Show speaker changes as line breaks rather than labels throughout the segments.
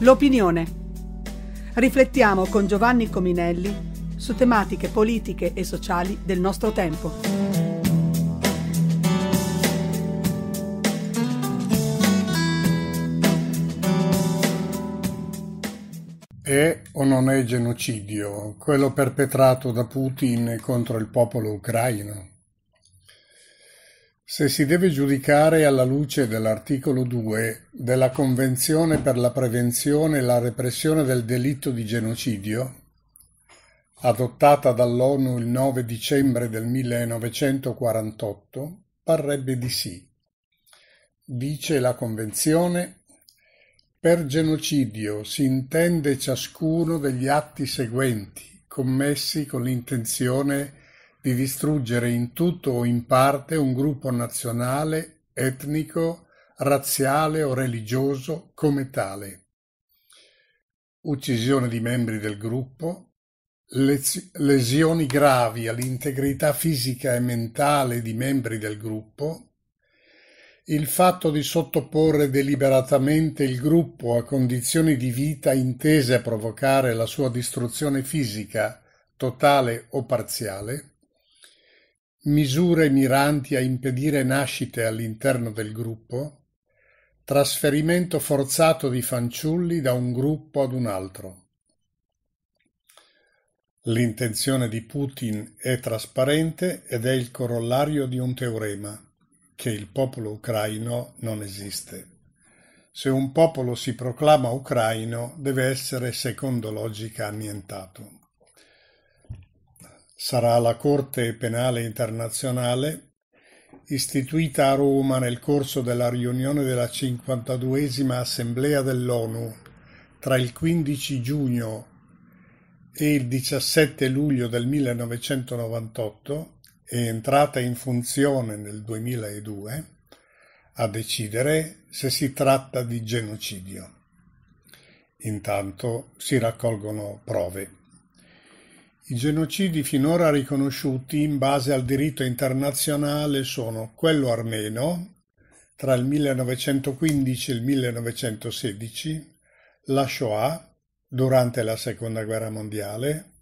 L'opinione. Riflettiamo con Giovanni Cominelli su tematiche politiche e sociali del nostro tempo. È o non è genocidio quello perpetrato da Putin contro il popolo ucraino? Se si deve giudicare alla luce dell'articolo 2 della Convenzione per la prevenzione e la repressione del delitto di genocidio, adottata dall'ONU il 9 dicembre del 1948, parrebbe di sì. Dice la Convenzione per genocidio si intende ciascuno degli atti seguenti commessi con l'intenzione di di distruggere in tutto o in parte un gruppo nazionale, etnico, razziale o religioso come tale. Uccisione di membri del gruppo, lesioni gravi all'integrità fisica e mentale di membri del gruppo, il fatto di sottoporre deliberatamente il gruppo a condizioni di vita intese a provocare la sua distruzione fisica, totale o parziale, misure miranti a impedire nascite all'interno del gruppo, trasferimento forzato di fanciulli da un gruppo ad un altro. L'intenzione di Putin è trasparente ed è il corollario di un teorema, che il popolo ucraino non esiste. Se un popolo si proclama ucraino deve essere, secondo logica, annientato. Sarà la Corte Penale Internazionale, istituita a Roma nel corso della riunione della 52esima Assemblea dell'ONU tra il 15 giugno e il 17 luglio del 1998 e entrata in funzione nel 2002, a decidere se si tratta di genocidio. Intanto si raccolgono prove. I genocidi finora riconosciuti in base al diritto internazionale sono quello armeno tra il 1915 e il 1916, la Shoah durante la Seconda Guerra Mondiale,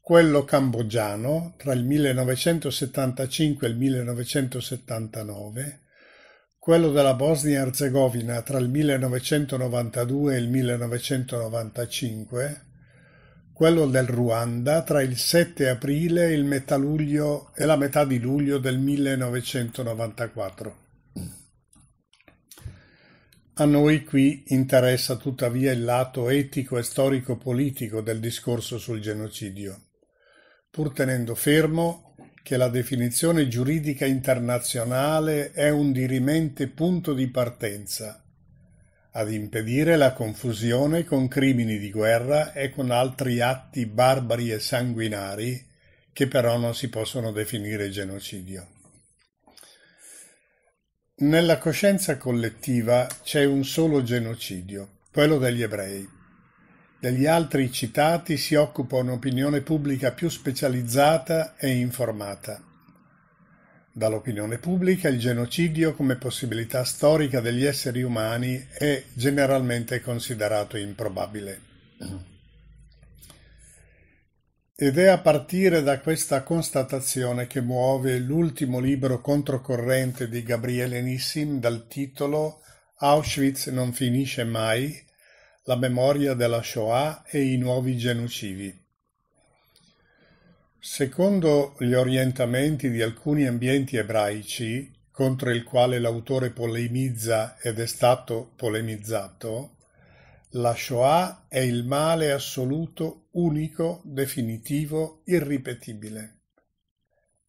quello cambogiano tra il 1975 e il 1979, quello della Bosnia-Herzegovina tra il 1992 e il 1995, quello del Ruanda tra il 7 aprile e, il luglio, e la metà di luglio del 1994. A noi qui interessa tuttavia il lato etico e storico-politico del discorso sul genocidio, pur tenendo fermo che la definizione giuridica internazionale è un dirimente punto di partenza ad impedire la confusione con crimini di guerra e con altri atti barbari e sanguinari che però non si possono definire genocidio. Nella coscienza collettiva c'è un solo genocidio, quello degli ebrei. Degli altri citati si occupa un'opinione pubblica più specializzata e informata. Dall'opinione pubblica il genocidio come possibilità storica degli esseri umani è generalmente considerato improbabile. Ed è a partire da questa constatazione che muove l'ultimo libro controcorrente di Gabriele Nissim dal titolo Auschwitz non finisce mai, la memoria della Shoah e i nuovi genocidi Secondo gli orientamenti di alcuni ambienti ebraici, contro il quale l'autore polemizza ed è stato polemizzato, la Shoah è il male assoluto, unico, definitivo, irripetibile.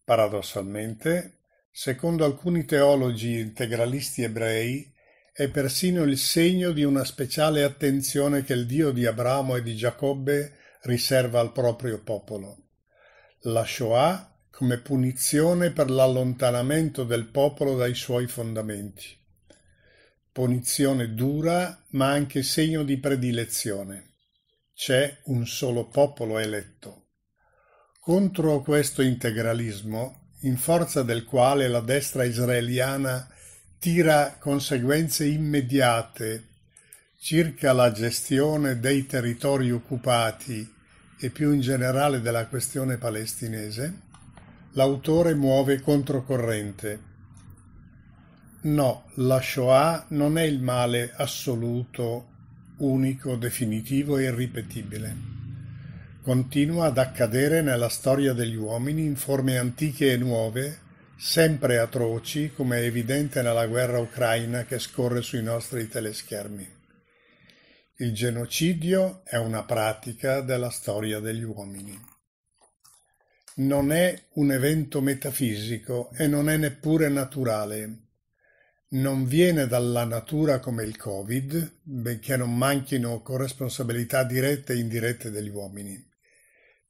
Paradossalmente, secondo alcuni teologi integralisti ebrei, è persino il segno di una speciale attenzione che il Dio di Abramo e di Giacobbe riserva al proprio popolo la Shoah come punizione per l'allontanamento del popolo dai suoi fondamenti. Punizione dura, ma anche segno di predilezione. C'è un solo popolo eletto. Contro questo integralismo, in forza del quale la destra israeliana tira conseguenze immediate circa la gestione dei territori occupati e più in generale della questione palestinese, l'autore muove controcorrente. No, la Shoah non è il male assoluto, unico, definitivo e irripetibile. Continua ad accadere nella storia degli uomini in forme antiche e nuove, sempre atroci, come è evidente nella guerra ucraina che scorre sui nostri teleschermi. Il genocidio è una pratica della storia degli uomini. Non è un evento metafisico e non è neppure naturale. Non viene dalla natura come il Covid, benché non manchino corresponsabilità dirette e indirette degli uomini.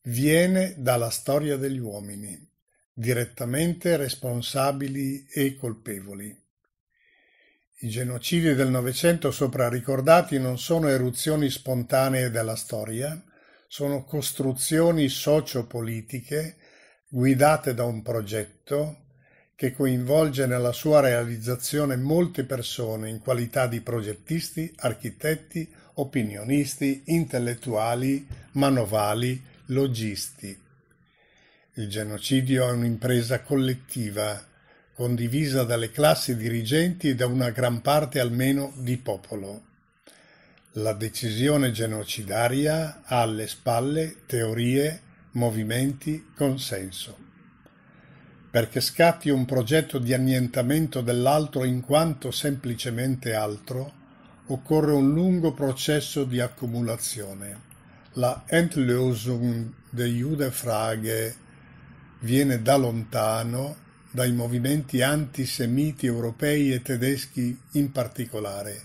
Viene dalla storia degli uomini, direttamente responsabili e colpevoli. I genocidi del Novecento sopra ricordati non sono eruzioni spontanee della storia, sono costruzioni sociopolitiche guidate da un progetto che coinvolge nella sua realizzazione molte persone in qualità di progettisti, architetti, opinionisti, intellettuali, manovali, logisti. Il genocidio è un'impresa collettiva condivisa dalle classi dirigenti e da una gran parte almeno di popolo. La decisione genocidaria ha alle spalle teorie, movimenti, consenso. Perché scatti un progetto di annientamento dell'altro in quanto semplicemente altro, occorre un lungo processo di accumulazione. La Entlösung der Judefrage viene da lontano dai movimenti antisemiti europei e tedeschi in particolare,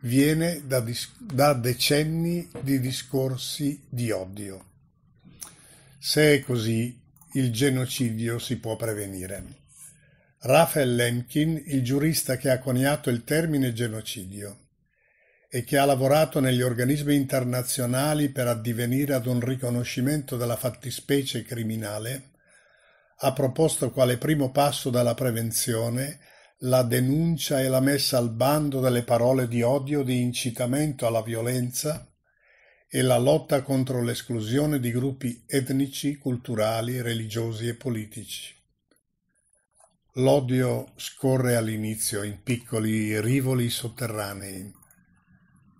viene da, dis- da decenni di discorsi di odio. Se è così, il genocidio si può prevenire. Raphael Lemkin, il giurista che ha coniato il termine genocidio e che ha lavorato negli organismi internazionali per addivenire ad un riconoscimento della fattispecie criminale, ha proposto quale primo passo della prevenzione la denuncia e la messa al bando delle parole di odio, di incitamento alla violenza e la lotta contro l'esclusione di gruppi etnici, culturali, religiosi e politici. L'odio scorre all'inizio in piccoli rivoli sotterranei.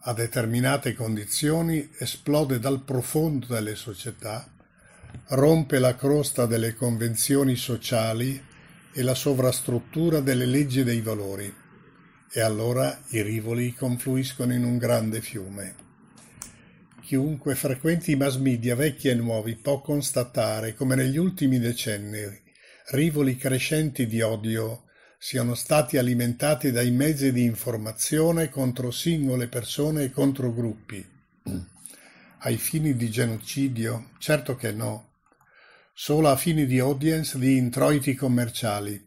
A determinate condizioni esplode dal profondo delle società rompe la crosta delle convenzioni sociali e la sovrastruttura delle leggi dei valori. E allora i rivoli confluiscono in un grande fiume. Chiunque frequenti i mass media vecchi e nuovi può constatare come negli ultimi decenni rivoli crescenti di odio siano stati alimentati dai mezzi di informazione contro singole persone e contro gruppi ai fini di genocidio? Certo che no. Solo a fini di audience di introiti commerciali.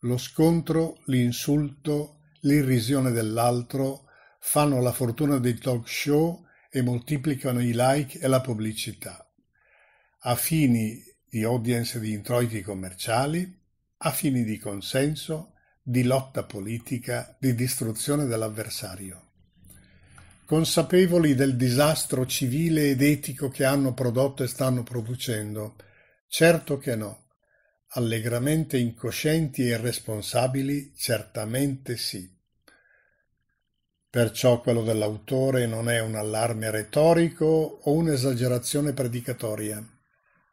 Lo scontro, l'insulto, l'irrisione dell'altro fanno la fortuna dei talk show e moltiplicano i like e la pubblicità. A fini di audience di introiti commerciali, a fini di consenso, di lotta politica, di distruzione dell'avversario consapevoli del disastro civile ed etico che hanno prodotto e stanno producendo? Certo che no. Allegramente incoscienti e irresponsabili? Certamente sì. Perciò quello dell'autore non è un allarme retorico o un'esagerazione predicatoria.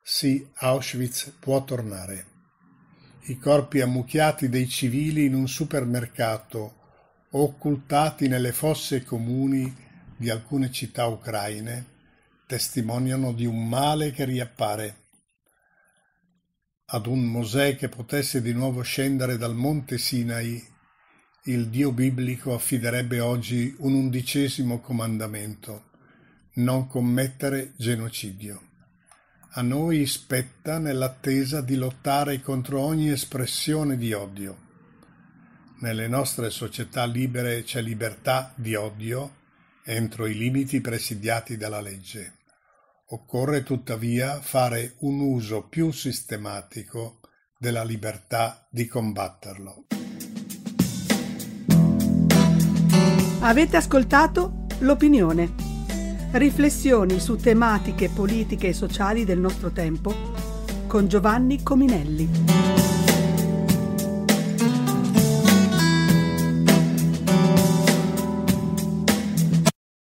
Sì, Auschwitz può tornare. I corpi ammucchiati dei civili in un supermercato, occultati nelle fosse comuni, di alcune città ucraine testimoniano di un male che riappare. Ad un Mosè che potesse di nuovo scendere dal monte Sinai, il Dio biblico affiderebbe oggi un undicesimo comandamento, non commettere genocidio. A noi spetta nell'attesa di lottare contro ogni espressione di odio. Nelle nostre società libere c'è libertà di odio entro i limiti presidiati dalla legge. Occorre tuttavia fare un uso più sistematico della libertà di combatterlo. Avete ascoltato l'opinione. Riflessioni su tematiche politiche e sociali del nostro tempo con Giovanni Cominelli.